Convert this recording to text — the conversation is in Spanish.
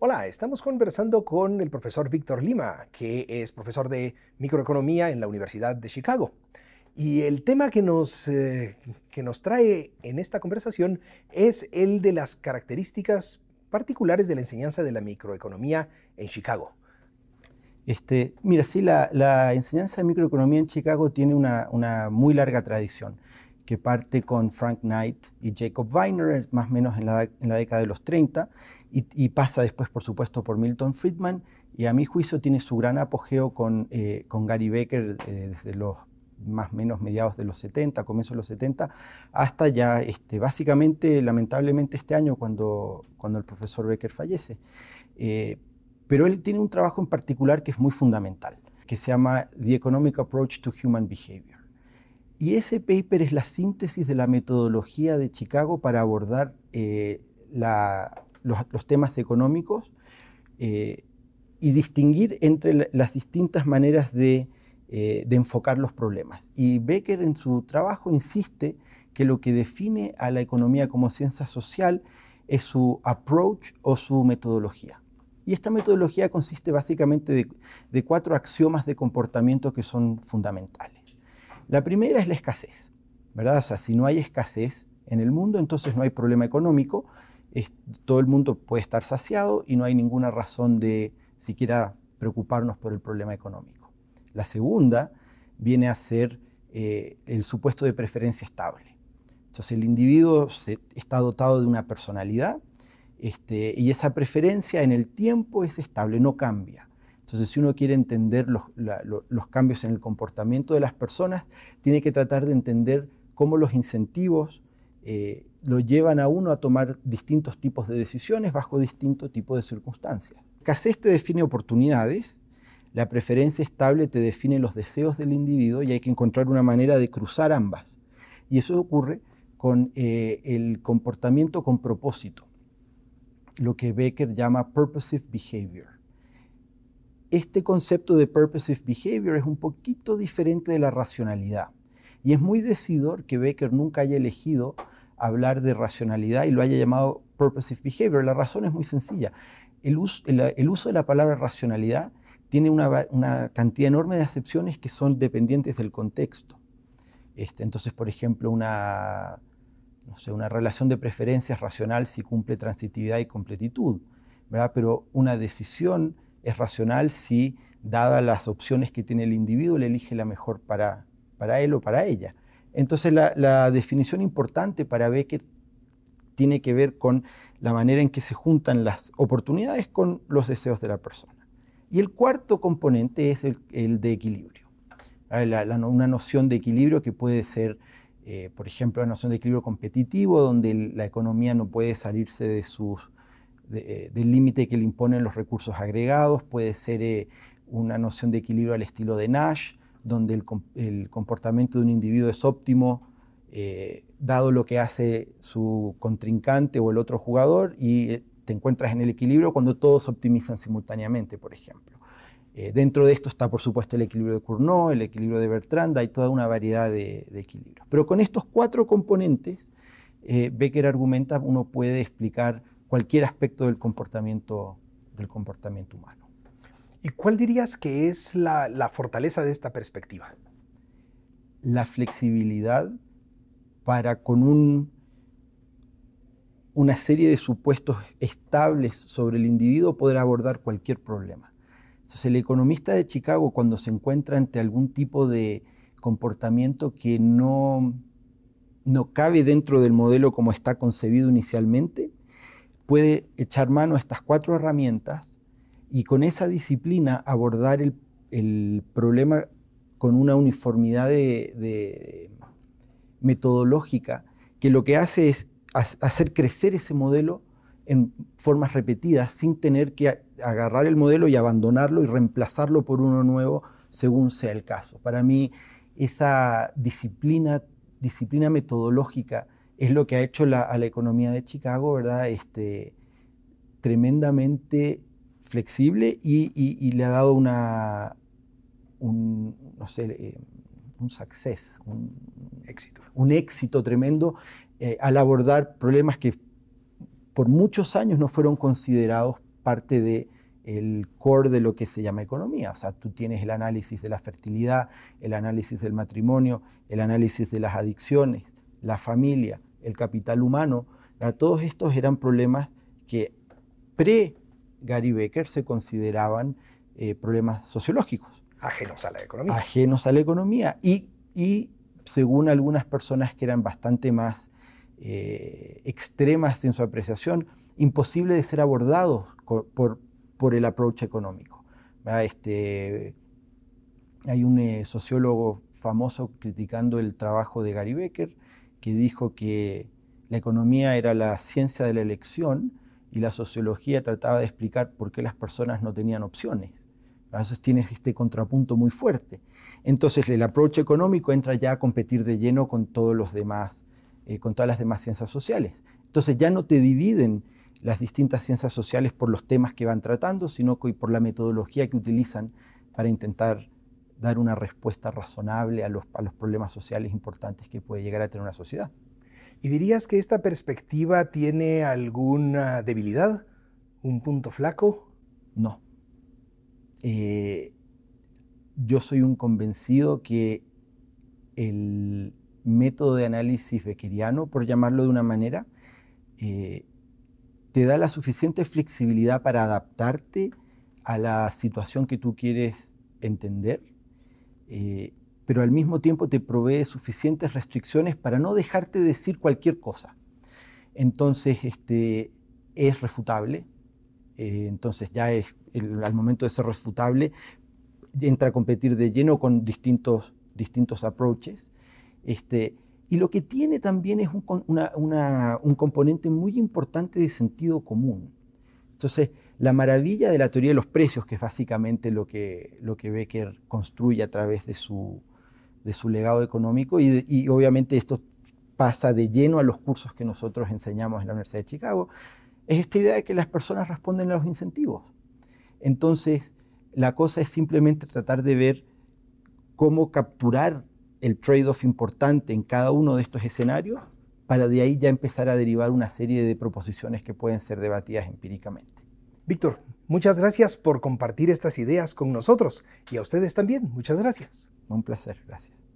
Hola, estamos conversando con el profesor Víctor Lima, que es profesor de microeconomía en la Universidad de Chicago. Y el tema que nos, eh, que nos trae en esta conversación es el de las características particulares de la enseñanza de la microeconomía en Chicago. Este, mira, sí, la, enseñanza de microeconomía en Chicago tiene una, una muy larga tradición que parte con Frank Knight y Jacob Weiner, más o menos en la, década de los 30, y, pasa después, por supuesto, por Milton Friedman, y a mi juicio tiene su gran apogeo con, eh, con Gary Becker eh, desde los más o menos mediados de los 70, comienzos de los 70, hasta ya este, básicamente, lamentablemente, este año cuando, cuando el profesor Becker fallece. Eh, pero él tiene un trabajo en particular que es muy fundamental, que se llama The Economic Approach to Human Behavior. Y ese paper es la síntesis de la metodología de Chicago para abordar eh, los, temas económicos eh, y distinguir entre las distintas maneras eh, de, enfocar los problemas. Y Becker en su trabajo insiste que lo que define a la economía como ciencia social es su approach o su metodología. Y esta metodología consiste básicamente de cuatro axiomas de comportamiento que son fundamentales. La primera es la escasez, ¿verdad? O sea, si no hay escasez en el mundo, entonces no hay problema económico, todo el mundo puede estar saciado y no hay ninguna razón de siquiera preocuparnos por el problema económico. La segunda viene a ser eh, el supuesto de preferencia estable. Entonces el individuo está dotado de una personalidad este, y esa preferencia en el tiempo es estable, no cambia. Entonces, si uno quiere entender los, cambios en el comportamiento de las personas, tiene que tratar de entender cómo los incentivos eh, lo llevan a uno a tomar distintos tipos de decisiones bajo distinto tipo de circunstancias. Casés te define oportunidades, la preferencia estable te define los deseos del individuo y hay que encontrar una manera de cruzar ambas. Y eso ocurre con eh, el comportamiento con propósito, lo que Becker llama purposive behavior este concepto de purposive behavior es un poquito diferente de la racionalidad. Y es muy decidor que Becker nunca haya elegido hablar de racionalidad y lo haya llamado purposive behavior. La razón es muy sencilla. El uso, de la palabra racionalidad tiene una, cantidad enorme de acepciones que son dependientes del contexto. Este, entonces, por ejemplo, una, una relación de preferencias racional si cumple transitividad y completitud, pero una decisión es racional si, dadas las opciones que tiene el individuo, le elige la mejor para, para él o para ella. Entonces, la, definición importante para Becker tiene que ver con la manera en que se juntan las oportunidades con los deseos de la persona. Y el cuarto componente es el, de equilibrio. una noción de equilibrio que puede ser, eh, por ejemplo, la noción de equilibrio competitivo, donde la economía no puede salirse de sus eh, del límite que le imponen los recursos agregados, puede ser eh, una noción de equilibrio al estilo de Nash, donde el, comportamiento de un individuo es óptimo eh, dado lo que hace su contrincante o el otro jugador y te encuentras en el equilibrio cuando todos optimizan simultáneamente, por ejemplo. dentro de esto está, por supuesto, el equilibrio de Cournot, el equilibrio de Bertrand, hay toda una variedad de, equilibrios. Pero con estos cuatro componentes, Becker argumenta, uno puede explicar cualquier aspecto del comportamiento, del comportamiento humano. ¿Y cuál dirías que es la, fortaleza de esta perspectiva? La flexibilidad para con una serie de supuestos estables sobre el individuo poder abordar cualquier problema. Entonces el economista de Chicago cuando se encuentra ante algún tipo de comportamiento que no, no cabe dentro del modelo como está concebido inicialmente, puede echar mano a estas cuatro herramientas y con esa disciplina abordar el, problema con una uniformidad metodológica que lo que hace es hacer crecer ese modelo en formas repetidas sin tener que agarrar el modelo y abandonarlo y reemplazarlo por uno nuevo según sea el caso. Para mí esa disciplina, disciplina metodológica es lo que ha hecho a la economía de Chicago, ¿verdad? Este, tremendamente flexible y, le ha dado una, eh, un, success, un éxito, un éxito tremendo eh, al abordar problemas que por muchos años no fueron considerados parte de el core de lo que se llama economía. O sea, tú tienes el análisis de la fertilidad, el análisis del matrimonio, el análisis de las adicciones, la familia, el capital humano, todos estos eran problemas que pre-Gary Becker se consideraban eh, problemas sociológicos. Ajenos a la economía. Ajenos a la economía y, según algunas personas que eran bastante más eh, extremas en su apreciación, imposible de ser abordados por, el approach económico. Este, hay un eh, sociólogo famoso criticando el trabajo de Gary Becker, que dijo que la economía era la ciencia de la elección y la sociología trataba de explicar por qué las personas no tenían opciones. Entonces tienes este contrapunto muy fuerte. Entonces el approach económico entra ya a competir de lleno con, todos los demás, eh, con todas las demás ciencias sociales. Entonces ya no te dividen las distintas ciencias sociales por los temas que van tratando, sino por la metodología que utilizan para intentar dar una respuesta razonable a los, problemas sociales importantes que puede llegar a tener una sociedad. ¿Y dirías que esta perspectiva tiene alguna debilidad? ¿Un punto flaco? No. Eh, yo soy un convencido que el método de análisis bequeriano, por llamarlo de una manera, eh, te da la suficiente flexibilidad para adaptarte a la situación que tú quieres entender eh, pero al mismo tiempo te provee suficientes restricciones para no dejarte decir cualquier cosa. Entonces, este, es refutable, eh, entonces ya es, al momento de ser refutable, entra a competir de lleno con distintos, distintos approaches. Este, y lo que tiene también es un, un componente muy importante de sentido común. Entonces, la maravilla de la teoría de los precios, que es básicamente lo que, Becker construye a través de su, legado económico y, y obviamente esto pasa de lleno a los cursos que nosotros enseñamos en la Universidad de Chicago, es esta idea de que las personas responden a los incentivos. Entonces, la cosa es simplemente tratar de ver cómo capturar el trade-off importante en cada uno de estos escenarios para de ahí ya empezar a derivar una serie de proposiciones que pueden ser debatidas empíricamente. Víctor, muchas gracias por compartir estas ideas con nosotros y a ustedes también. Muchas gracias. Un placer, gracias.